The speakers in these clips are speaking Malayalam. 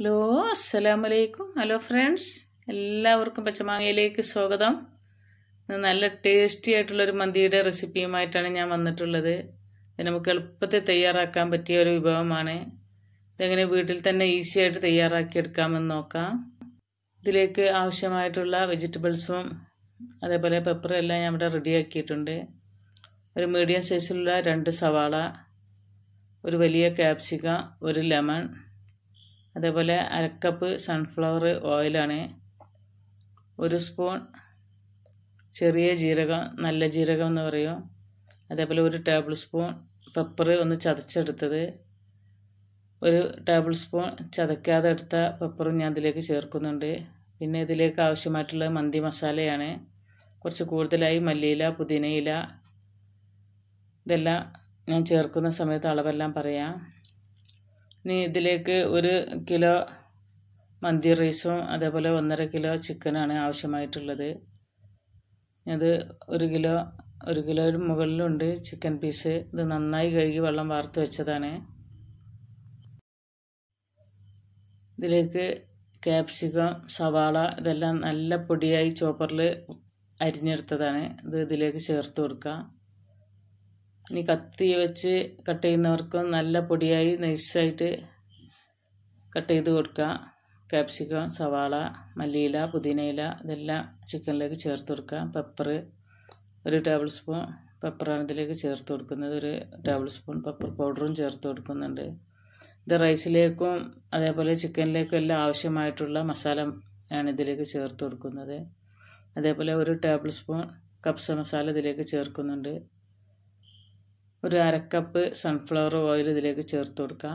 ഹലോ അലൈക്കും ഹലോ ഫ്രണ്ട്സ് എല്ലാവർക്കും പച്ചമാങ്ങയിലേക്ക് സ്വാഗതം നല്ല ടേസ്റ്റി ആയിട്ടുള്ളൊരു മന്തിയുടെ റെസിപ്പിയുമായിട്ടാണ് ഞാൻ വന്നിട്ടുള്ളത് ഇത് നമുക്ക് എളുപ്പത്തിൽ തയ്യാറാക്കാൻ പറ്റിയ ഒരു വിഭവമാണ് ഇതെങ്ങനെ വീട്ടിൽ തന്നെ ഈസി ആയിട്ട് തയ്യാറാക്കിയെടുക്കാമെന്ന് നോക്കാം ഇതിലേക്ക് ആവശ്യമായിട്ടുള്ള വെജിറ്റബിൾസും അതേപോലെ പെപ്പറും എല്ലാം ഞാൻ ഇവിടെ റെഡിയാക്കിയിട്ടുണ്ട് ഒരു മീഡിയം സൈസിലുള്ള രണ്ട് സവാള ഒരു വലിയ ക്യാപ്സിക ഒരു ലെമൺ അതേപോലെ അരക്കപ്പ് സൺഫ്ലവർ ഓയിലാണ് ഒരു സ്പൂൺ ചെറിയ ജീരകം നല്ല ജീരകം എന്ന് പറയും അതേപോലെ ഒരു ടേബിൾ സ്പൂൺ പെപ്പർ ഒന്ന് ചതച്ചെടുത്തത് ഒരു ടേബിൾ സ്പൂൺ ചതക്കാതെ എടുത്ത പെപ്പറും ഞാൻ ഇതിലേക്ക് ചേർക്കുന്നുണ്ട് പിന്നെ ഇതിലേക്ക് ആവശ്യമായിട്ടുള്ള മന്തി മസാലയാണ് കുറച്ച് കൂടുതലായി മല്ലിയില പുതിനയില ഇതെല്ലാം ഞാൻ ചേർക്കുന്ന സമയത്ത് അളവെല്ലാം പറയാം ഇനി ഇതിലേക്ക് ഒരു കിലോ മന്തി റൈസും അതേപോലെ ഒന്നര കിലോ ചിക്കനാണ് ആവശ്യമായിട്ടുള്ളത് അത് ഒരു കിലോ ഒരു കിലോ മുകളിലുണ്ട് ചിക്കൻ പീസ് ഇത് നന്നായി കഴുകി വെള്ളം വാർത്ത് വെച്ചതാണ് ഇതിലേക്ക് ക്യാപ്സിക്കം സവാള ഇതെല്ലാം നല്ല പൊടിയായി ചോപ്പറിൽ അരിഞ്ഞെടുത്തതാണ് ഇത് ഇതിലേക്ക് ചേർത്ത് കൊടുക്കുക ഇനി കത്തി വെച്ച് കട്ട് ചെയ്യുന്നവർക്കും നല്ല പൊടിയായി നൈസായിട്ട് കട്ട് ചെയ്ത് കൊടുക്കുക കാപ്സിക്കം സവാള മല്ലിയില പുതിനയില ഇതെല്ലാം ചിക്കനിലേക്ക് ചേർത്ത് കൊടുക്കുക പെപ്പർ ഒരു ടേബിൾ സ്പൂൺ പെപ്പറാണ് ഇതിലേക്ക് ചേർത്ത് കൊടുക്കുന്നത് ഒരു ടേബിൾ സ്പൂൺ പെപ്പർ പൗഡറും ചേർത്ത് കൊടുക്കുന്നുണ്ട് ഇത് റൈസിലേക്കും അതേപോലെ ചിക്കനിലേക്കും എല്ലാം ആവശ്യമായിട്ടുള്ള മസാല ആണ് ഇതിലേക്ക് ചേർത്ത് കൊടുക്കുന്നത് അതേപോലെ ഒരു ടേബിൾ സ്പൂൺ കപ്സ മസാല ഇതിലേക്ക് ചേർക്കുന്നുണ്ട് ഒരു അരക്കപ്പ് സൺഫ്ലവർ ഓയിൽ ഇതിലേക്ക് ചേർത്ത് കൊടുക്കുക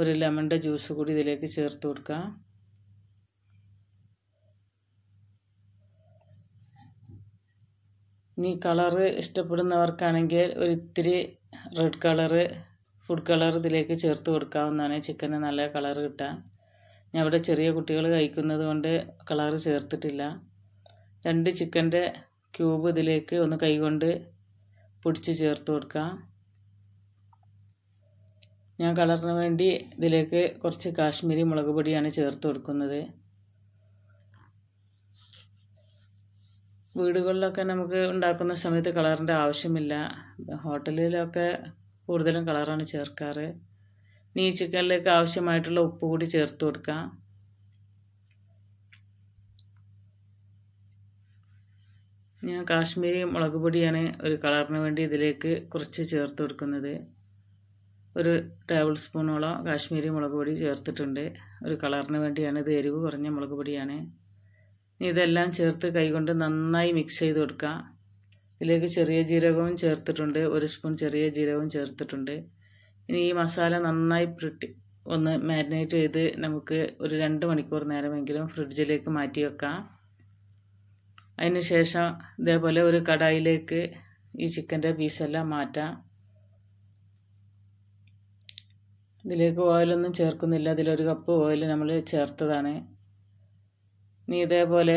ഒരു ലെമണിൻ്റെ ജ്യൂസ് കൂടി ഇതിലേക്ക് ചേർത്ത് കൊടുക്കുക ഇനി കളറ് ഇഷ്ടപ്പെടുന്നവർക്കാണെങ്കിൽ ഒരിത്തിരി ഇത്തിരി റെഡ് കളറ് ഫുഡ് കളർ ഇതിലേക്ക് ചേർത്ത് കൊടുക്കാവുന്നതാണ് ചിക്കന് നല്ല കളർ കിട്ടാൻ ഞാൻ ഇവിടെ ചെറിയ കുട്ടികൾ കഴിക്കുന്നത് കൊണ്ട് കളർ ചേർത്തിട്ടില്ല രണ്ട് ചിക്കൻ്റെ ക്യൂബ് ഇതിലേക്ക് ഒന്ന് കൈകൊണ്ട് പൊടിച്ച് ചേർത്ത് കൊടുക്കുക ഞാൻ കളറിന് വേണ്ടി ഇതിലേക്ക് കുറച്ച് കാശ്മീരി മുളക് പൊടിയാണ് ചേർത്ത് കൊടുക്കുന്നത് വീടുകളിലൊക്കെ നമുക്ക് ഉണ്ടാക്കുന്ന സമയത്ത് കളറിൻ്റെ ആവശ്യമില്ല ഹോട്ടലിലൊക്കെ കൂടുതലും കളറാണ് ചേർക്കാറ് നീ ചിക്കനിലേക്ക് ആവശ്യമായിട്ടുള്ള ഉപ്പ് കൂടി ചേർത്ത് കൊടുക്കാം ഞാൻ കാശ്മീരി മുളക് പൊടിയാണ് ഒരു കളറിന് വേണ്ടി ഇതിലേക്ക് കുറച്ച് ചേർത്ത് കൊടുക്കുന്നത് ഒരു ടേബിൾ സ്പൂണോളം കാശ്മീരി മുളക് പൊടി ചേർത്തിട്ടുണ്ട് ഒരു കളറിന് വേണ്ടിയാണ് ഇത് എരിവ് കുറഞ്ഞ മുളക് പൊടിയാണ് ഇതെല്ലാം ചേർത്ത് കൈകൊണ്ട് നന്നായി മിക്സ് ചെയ്ത് കൊടുക്കുക ഇതിലേക്ക് ചെറിയ ജീരകവും ചേർത്തിട്ടുണ്ട് ഒരു സ്പൂൺ ചെറിയ ജീരകവും ചേർത്തിട്ടുണ്ട് ഇനി ഈ മസാല നന്നായി പ്രിട്ടി ഒന്ന് മാരിനേറ്റ് ചെയ്ത് നമുക്ക് ഒരു രണ്ട് മണിക്കൂർ നേരമെങ്കിലും ഫ്രിഡ്ജിലേക്ക് മാറ്റി വെക്കാം അതിന് ശേഷം ഇതേപോലെ ഒരു കടായിലേക്ക് ഈ ചിക്കൻ്റെ പീസെല്ലാം മാറ്റാം ഇതിലേക്ക് ഓയിലൊന്നും ചേർക്കുന്നില്ല ഇതിലൊരു കപ്പ് ഓയിൽ നമ്മൾ ചേർത്തതാണ് ഇനി ഇതേപോലെ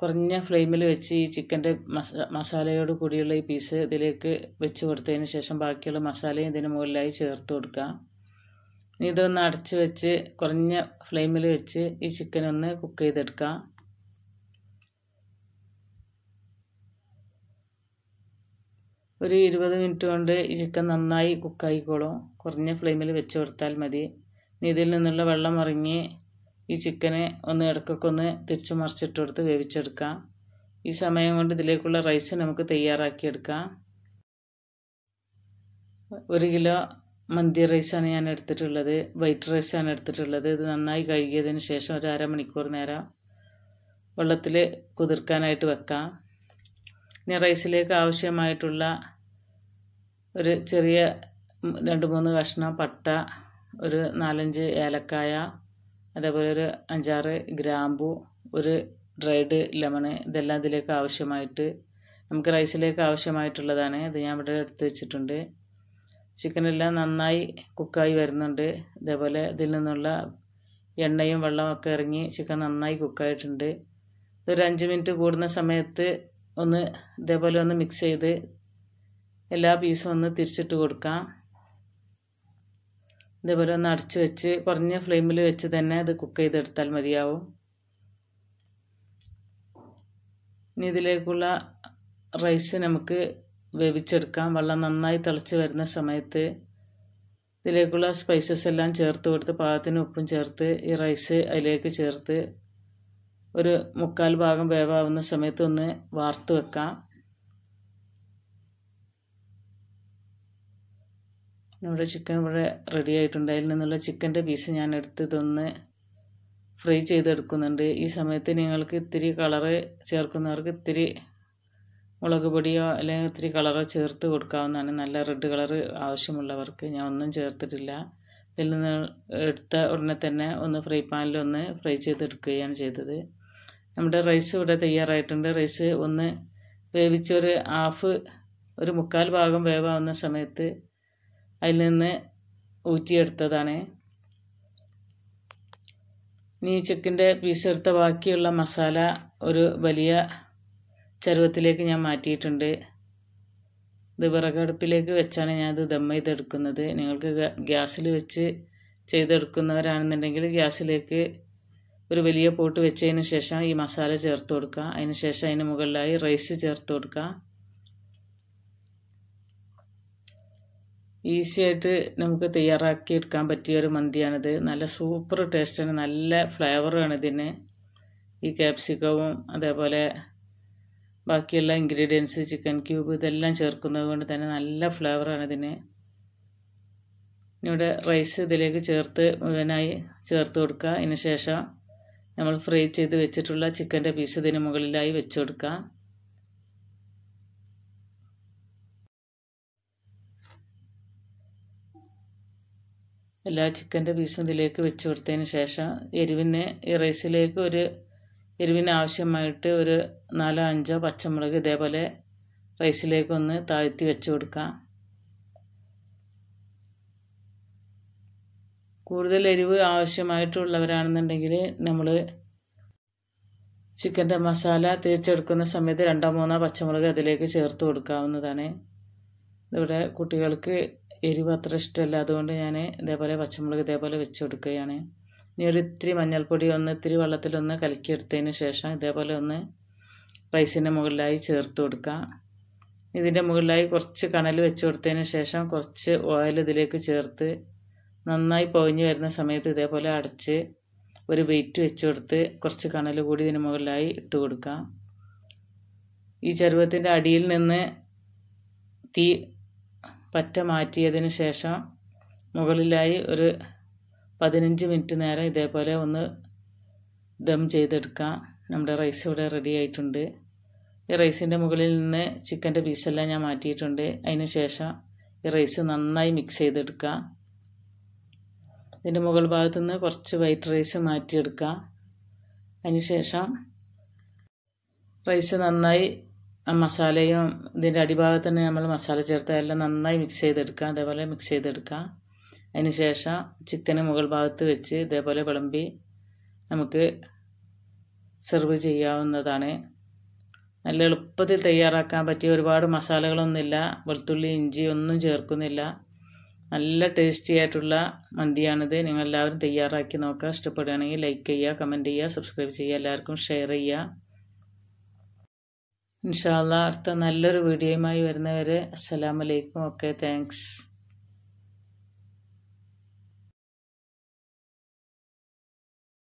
കുറഞ്ഞ ഫ്ലെയിമിൽ വെച്ച് ഈ ചിക്കൻ്റെ മസാ മസാലയോട് കൂടിയുള്ള ഈ പീസ് ഇതിലേക്ക് വെച്ച് കൊടുത്തതിന് ശേഷം ബാക്കിയുള്ള മസാലയും ഇതിന് മുകളിലായി ചേർത്ത് കൊടുക്കാം ഇനി ഇതൊന്ന് അടച്ച് വെച്ച് കുറഞ്ഞ ഫ്ലെയിമിൽ വെച്ച് ഈ ചിക്കൻ ഒന്ന് കുക്ക് ചെയ്തെടുക്കാം ഒരു ഇരുപത് മിനിറ്റ് കൊണ്ട് ഈ ചിക്കൻ നന്നായി കുക്കായിക്കോളും കുറഞ്ഞ ഫ്ലെയിമിൽ വെച്ച് കൊടുത്താൽ മതി ഇതിൽ നിന്നുള്ള വെള്ളം ഇറങ്ങി ഈ ചിക്കനെ ഒന്ന് ഇടയ്ക്കൊക്കെ ഒന്ന് തിരിച്ചു മറിച്ചിട്ട് കൊടുത്ത് വേവിച്ചെടുക്കാം ഈ സമയം കൊണ്ട് ഇതിലേക്കുള്ള റൈസ് നമുക്ക് തയ്യാറാക്കിയെടുക്കാം ഒരു കിലോ മന്തി റൈസാണ് ഞാൻ എടുത്തിട്ടുള്ളത് വൈറ്റ് റൈസാണ് എടുത്തിട്ടുള്ളത് ഇത് നന്നായി കഴുകിയതിന് ശേഷം ഒരു അരമണിക്കൂർ നേരം വെള്ളത്തിൽ കുതിർക്കാനായിട്ട് വെക്കാം ഇനി റൈസിലേക്ക് ആവശ്യമായിട്ടുള്ള ഒരു ചെറിയ രണ്ട് മൂന്ന് കഷ്ണം പട്ട ഒരു നാലഞ്ച് ഏലക്കായ അതേപോലെ ഒരു അഞ്ചാറ് ഗ്രാമ്പു ഒരു ഡ്രൈഡ് ലെമണ് ഇതെല്ലാം ഇതിലേക്ക് ആവശ്യമായിട്ട് നമുക്ക് റൈസിലേക്ക് ആവശ്യമായിട്ടുള്ളതാണ് ഇത് ഞാൻ ഇവിടെ എടുത്ത് വെച്ചിട്ടുണ്ട് ചിക്കനെല്ലാം നന്നായി കുക്കായി വരുന്നുണ്ട് ഇതേപോലെ ഇതിൽ നിന്നുള്ള എണ്ണയും വെള്ളമൊക്കെ ഇറങ്ങി ചിക്കൻ നന്നായി കുക്കായിട്ടുണ്ട് ഇതൊരു അഞ്ച് മിനിറ്റ് കൂടുന്ന സമയത്ത് ഒന്ന് ഇതേപോലെ ഒന്ന് മിക്സ് ചെയ്ത് എല്ലാ പീസും ഒന്ന് തിരിച്ചിട്ട് കൊടുക്കാം ഇതേപോലെ ഒന്ന് അടച്ചു വെച്ച് കുറഞ്ഞ ഫ്ലെയിമിൽ വെച്ച് തന്നെ അത് കുക്ക് ചെയ്തെടുത്താൽ മതിയാവും ഇനി ഇതിലേക്കുള്ള റൈസ് നമുക്ക് വേവിച്ചെടുക്കാം വെള്ളം നന്നായി തിളച്ച് വരുന്ന സമയത്ത് ഇതിലേക്കുള്ള സ്പൈസസ് എല്ലാം ചേർത്ത് കൊടുത്ത് പാകത്തിന് ഉപ്പും ചേർത്ത് ഈ റൈസ് അതിലേക്ക് ചേർത്ത് ഒരു മുക്കാൽ ഭാഗം വേവാവുന്ന സമയത്ത് ഒന്ന് വാർത്ത് വെക്കാം നമ്മുടെ ചിക്കൻ ഇവിടെ റെഡി ആയിട്ടുണ്ട് അതിൽ നിന്നുള്ള ചിക്കൻ്റെ പീസ് ഞാൻ എടുത്ത് ഇതൊന്ന് ഫ്രൈ ചെയ്തെടുക്കുന്നുണ്ട് ഈ സമയത്ത് നിങ്ങൾക്ക് ഇത്തിരി കളറ് ചേർക്കുന്നവർക്ക് ഇത്തിരി മുളക് പൊടിയോ അല്ലെങ്കിൽ ഇത്തിരി കളറോ ചേർത്ത് കൊടുക്കാവുന്നതാണ് നല്ല റെഡ് കളർ ആവശ്യമുള്ളവർക്ക് ഞാൻ ഒന്നും ചേർത്തിട്ടില്ല ഇതിൽ നിന്ന് എടുത്ത ഉടനെ തന്നെ ഒന്ന് ഫ്രൈ പാനിൽ ഒന്ന് ഫ്രൈ ചെയ്തെടുക്കുകയാണ് ചെയ്തത് നമ്മുടെ റൈസ് ഇവിടെ തയ്യാറായിട്ടുണ്ട് റൈസ് ഒന്ന് വേവിച്ചൊരു ഹാഫ് ഒരു മുക്കാൽ ഭാഗം വേവാവുന്ന സമയത്ത് അതിൽ നിന്ന് ഊറ്റിയെടുത്തതാണ് ഇനി ചിക്കൻ്റെ പീസെടുത്ത ബാക്കിയുള്ള മസാല ഒരു വലിയ ചരുവത്തിലേക്ക് ഞാൻ മാറ്റിയിട്ടുണ്ട് ഇത് വിറകടുപ്പിലേക്ക് വെച്ചാണ് ഞാനത് ദമ്മ ചെയ്തെടുക്കുന്നത് നിങ്ങൾക്ക് ഗ്യാസിൽ വെച്ച് ചെയ്തെടുക്കുന്നവരാണെന്നുണ്ടെങ്കിൽ ഗ്യാസിലേക്ക് ഒരു വലിയ പോട്ട് വെച്ചതിന് ശേഷം ഈ മസാല ചേർത്ത് കൊടുക്കുക അതിന് ശേഷം അതിന് മുകളിലായി റൈസ് ചേർത്ത് കൊടുക്കുക ഈസി ആയിട്ട് നമുക്ക് തയ്യാറാക്കി എടുക്കാൻ പറ്റിയ ഒരു മന്തിയാണിത് നല്ല സൂപ്പർ ടേസ്റ്റാണ് നല്ല ഫ്ലേവറാണ് ഇതിന് ഈ ക്യാപ്സിക്കവും അതേപോലെ ബാക്കിയുള്ള ഇൻഗ്രീഡിയൻസ് ചിക്കൻ ക്യൂബ് ഇതെല്ലാം ചേർക്കുന്നത് കൊണ്ട് തന്നെ നല്ല ഫ്ലേവറാണ് ഇതിന് ഇവിടെ റൈസ് ഇതിലേക്ക് ചേർത്ത് മുഴുവനായി ചേർത്ത് കൊടുക്കുക അതിന് ശേഷം നമ്മൾ ഫ്രൈ ചെയ്ത് വെച്ചിട്ടുള്ള ചിക്കൻ്റെ പീസ് ഇതിന് മുകളിലായി വെച്ചു കൊടുക്കുക എല്ലാ ചിക്കൻ്റെ പീസും ഇതിലേക്ക് വെച്ച് കൊടുത്തതിന് ശേഷം എരിവിനെ ഈ റൈസിലേക്ക് ഒരു എരിവിന് ആവശ്യമായിട്ട് ഒരു നാലോ അഞ്ചോ പച്ചമുളക് ഇതേപോലെ റൈസിലേക്കൊന്ന് താഴ്ത്തി വെച്ച് കൊടുക്കാം കൂടുതൽ എരിവ് ആവശ്യമായിട്ടുള്ളവരാണെന്നുണ്ടെങ്കിൽ നമ്മൾ ചിക്കൻ്റെ മസാല തിരിച്ചെടുക്കുന്ന സമയത്ത് രണ്ടോ മൂന്നോ പച്ചമുളക് അതിലേക്ക് ചേർത്ത് കൊടുക്കാവുന്നതാണ് ഇവിടെ കുട്ടികൾക്ക് എരിവ് അത്ര ഇഷ്ടമല്ല അതുകൊണ്ട് ഞാൻ ഇതേപോലെ പച്ചമുളക് ഇതേപോലെ വെച്ച് കൊടുക്കുകയാണ് ഇനി ഒരു ഇത്തിരി മഞ്ഞൾപ്പൊടി ഒന്ന് ഇത്തിരി വെള്ളത്തിലൊന്ന് കലക്കിയെടുത്തതിന് ശേഷം ഇതേപോലെ ഒന്ന് റൈസിൻ്റെ മുകളിലായി ചേർത്ത് കൊടുക്കുക ഇതിൻ്റെ മുകളിലായി കുറച്ച് കണൽ വെച്ച് കൊടുത്തതിന് ശേഷം കുറച്ച് ഓയിൽ ഇതിലേക്ക് ചേർത്ത് നന്നായി പൊഴിഞ്ഞു വരുന്ന സമയത്ത് ഇതേപോലെ അടച്ച് ഒരു വെയിറ്റ് വെച്ച് കൊടുത്ത് കുറച്ച് കണൽ കൂടി ഇതിന് മുകളിലായി ഇട്ട് കൊടുക്കാം ഈ ചരുവത്തിൻ്റെ അടിയിൽ നിന്ന് തീ പറ്റ മാറ്റിയതിന് ശേഷം മുകളിലായി ഒരു പതിനഞ്ച് മിനിറ്റ് നേരം ഇതേപോലെ ഒന്ന് ദം ചെയ്തെടുക്കാം നമ്മുടെ റൈസ് ഇവിടെ റെഡി ആയിട്ടുണ്ട് ഈ റൈസിൻ്റെ മുകളിൽ നിന്ന് ചിക്കൻ്റെ പീസെല്ലാം ഞാൻ മാറ്റിയിട്ടുണ്ട് അതിന് ശേഷം ഈ റൈസ് നന്നായി മിക്സ് ചെയ്തെടുക്കുക ഇതിൻ്റെ മുകൾ ഭാഗത്തു നിന്ന് കുറച്ച് വൈറ്റ് റൈസ് മാറ്റിയെടുക്കുക ശേഷം റൈസ് നന്നായി മസാലയും ഇതിൻ്റെ അടിഭാഗത്ത് തന്നെ നമ്മൾ മസാല ചേർത്ത് എല്ലാം നന്നായി മിക്സ് ചെയ്തെടുക്കുക അതേപോലെ മിക്സ് ചെയ്തെടുക്കുക അതിന് ശേഷം ചിക്കന് മുകൾ ഭാഗത്ത് വെച്ച് ഇതേപോലെ വിളമ്പി നമുക്ക് സെർവ് ചെയ്യാവുന്നതാണ് നല്ല എളുപ്പത്തിൽ തയ്യാറാക്കാൻ പറ്റിയ ഒരുപാട് മസാലകളൊന്നുമില്ല വെളുത്തുള്ളി ഇഞ്ചി ഒന്നും ചേർക്കുന്നില്ല നല്ല ടേസ്റ്റി ആയിട്ടുള്ള മന്തിയാണിത് നിങ്ങൾ എല്ലാവരും തയ്യാറാക്കി നോക്കുക ഇഷ്ടപ്പെടുകയാണെങ്കിൽ ലൈക്ക് ചെയ്യുക കമൻറ്റ് ചെയ്യുക സബ്സ്ക്രൈബ് ചെയ്യുക എല്ലാവർക്കും ഷെയർ ചെയ്യുക ഇൻഷാല്ല അടുത്ത നല്ലൊരു വീഡിയോയുമായി വരുന്നവരെ അസ്സലാമലൈക്കും ഓക്കെ താങ്ക്സ്